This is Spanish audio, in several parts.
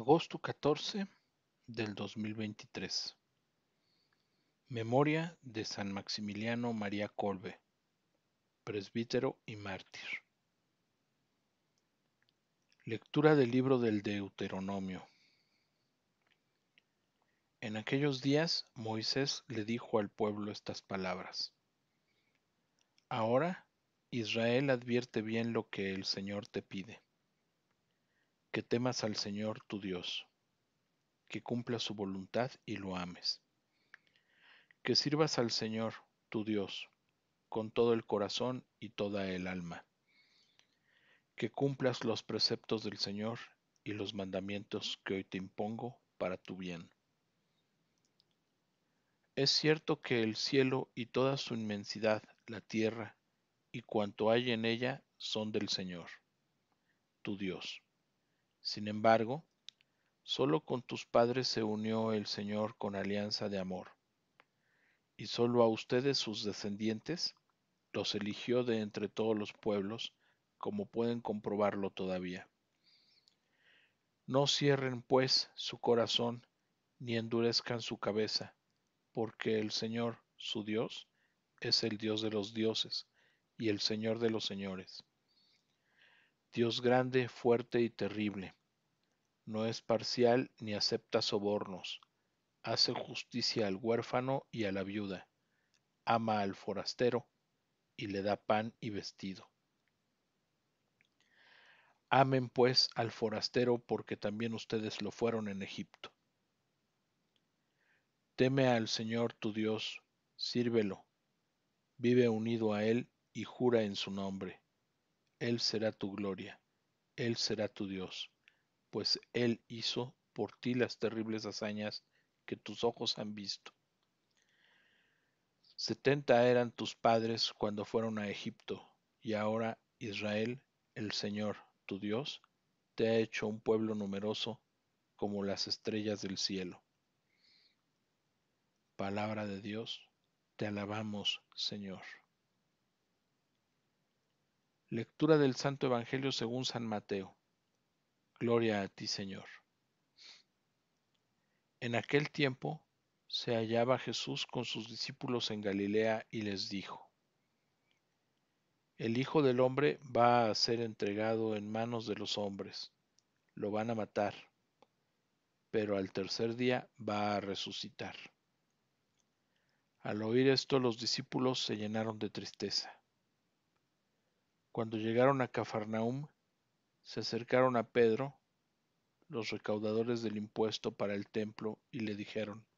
Agosto 14 del 2023. Memoria de San Maximiliano María Colbe, presbítero y mártir. Lectura del libro del Deuteronomio. En aquellos días Moisés le dijo al pueblo estas palabras. Ahora Israel advierte bien lo que el Señor te pide que temas al Señor tu Dios, que cumpla su voluntad y lo ames, que sirvas al Señor tu Dios con todo el corazón y toda el alma, que cumplas los preceptos del Señor y los mandamientos que hoy te impongo para tu bien. Es cierto que el cielo y toda su inmensidad, la tierra y cuanto hay en ella, son del Señor, tu Dios sin embargo, solo con tus padres se unió el Señor con alianza de amor, y solo a ustedes sus descendientes los eligió de entre todos los pueblos, como pueden comprobarlo todavía. No cierren pues su corazón, ni endurezcan su cabeza, porque el Señor, su Dios, es el Dios de los dioses y el Señor de los señores. Dios grande, fuerte y terrible, no es parcial ni acepta sobornos. Hace justicia al huérfano y a la viuda. Ama al forastero y le da pan y vestido. Amen pues al forastero porque también ustedes lo fueron en Egipto. Teme al Señor tu Dios, sírvelo, vive unido a Él y jura en su nombre. Él será tu gloria, Él será tu Dios, pues Él hizo por ti las terribles hazañas que tus ojos han visto. Setenta eran tus padres cuando fueron a Egipto, y ahora Israel, el Señor, tu Dios, te ha hecho un pueblo numeroso como las estrellas del cielo. Palabra de Dios, te alabamos, Señor. Lectura del Santo Evangelio según San Mateo. Gloria a ti, Señor. En aquel tiempo se hallaba Jesús con sus discípulos en Galilea y les dijo, El Hijo del Hombre va a ser entregado en manos de los hombres, lo van a matar, pero al tercer día va a resucitar. Al oír esto los discípulos se llenaron de tristeza. Cuando llegaron a Cafarnaum, se acercaron a Pedro los recaudadores del impuesto para el templo y le dijeron,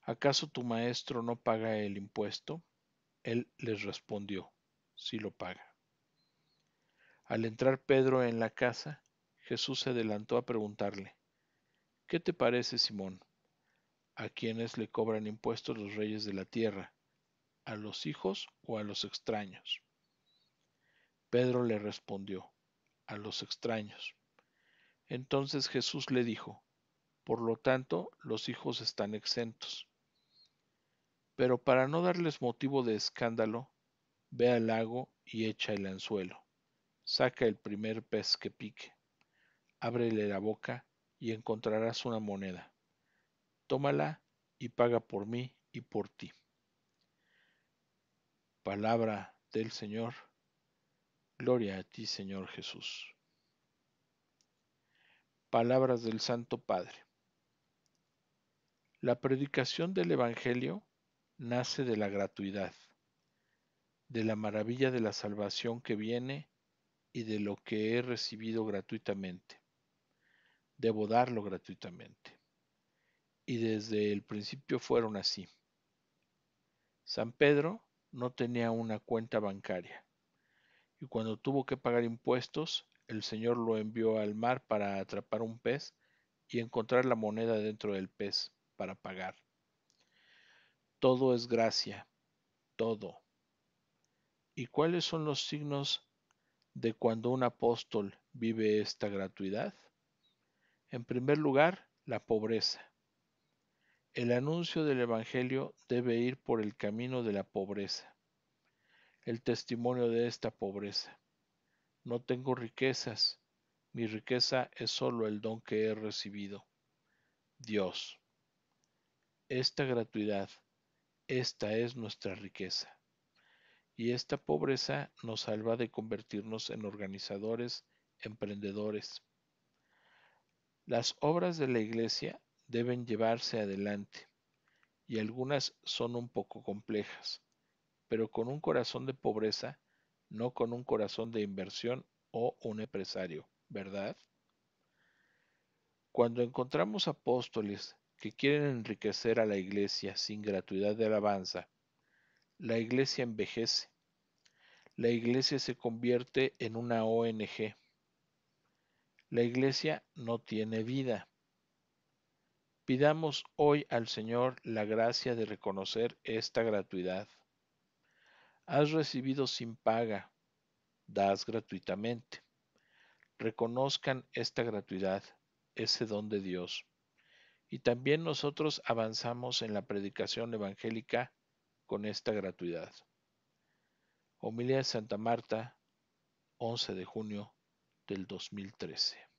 ¿acaso tu maestro no paga el impuesto? Él les respondió, sí lo paga. Al entrar Pedro en la casa, Jesús se adelantó a preguntarle, ¿qué te parece, Simón? ¿A quienes le cobran impuestos los reyes de la tierra? ¿A los hijos o a los extraños? Pedro le respondió, a los extraños. Entonces Jesús le dijo, por lo tanto, los hijos están exentos. Pero para no darles motivo de escándalo, ve al lago y echa el anzuelo. Saca el primer pez que pique. Ábrele la boca y encontrarás una moneda. Tómala y paga por mí y por ti. Palabra del Señor. Gloria a ti, Señor Jesús. Palabras del Santo Padre. La predicación del Evangelio nace de la gratuidad, de la maravilla de la salvación que viene y de lo que he recibido gratuitamente. Debo darlo gratuitamente. Y desde el principio fueron así. San Pedro no tenía una cuenta bancaria y cuando tuvo que pagar impuestos, el Señor lo envió al mar para atrapar un pez y encontrar la moneda dentro del pez para pagar. Todo es gracia, todo. ¿Y cuáles son los signos de cuando un apóstol vive esta gratuidad? En primer lugar, la pobreza. El anuncio del Evangelio debe ir por el camino de la pobreza el testimonio de esta pobreza. No tengo riquezas, mi riqueza es solo el don que he recibido. Dios. Esta gratuidad, esta es nuestra riqueza. Y esta pobreza nos salva de convertirnos en organizadores, emprendedores. Las obras de la Iglesia deben llevarse adelante, y algunas son un poco complejas pero con un corazón de pobreza, no con un corazón de inversión o un empresario, ¿verdad? Cuando encontramos apóstoles que quieren enriquecer a la iglesia sin gratuidad de alabanza, la iglesia envejece. La iglesia se convierte en una ONG. La iglesia no tiene vida. Pidamos hoy al Señor la gracia de reconocer esta gratuidad has recibido sin paga, das gratuitamente. Reconozcan esta gratuidad, ese don de Dios. Y también nosotros avanzamos en la predicación evangélica con esta gratuidad. Homilia de Santa Marta, 11 de junio del 2013.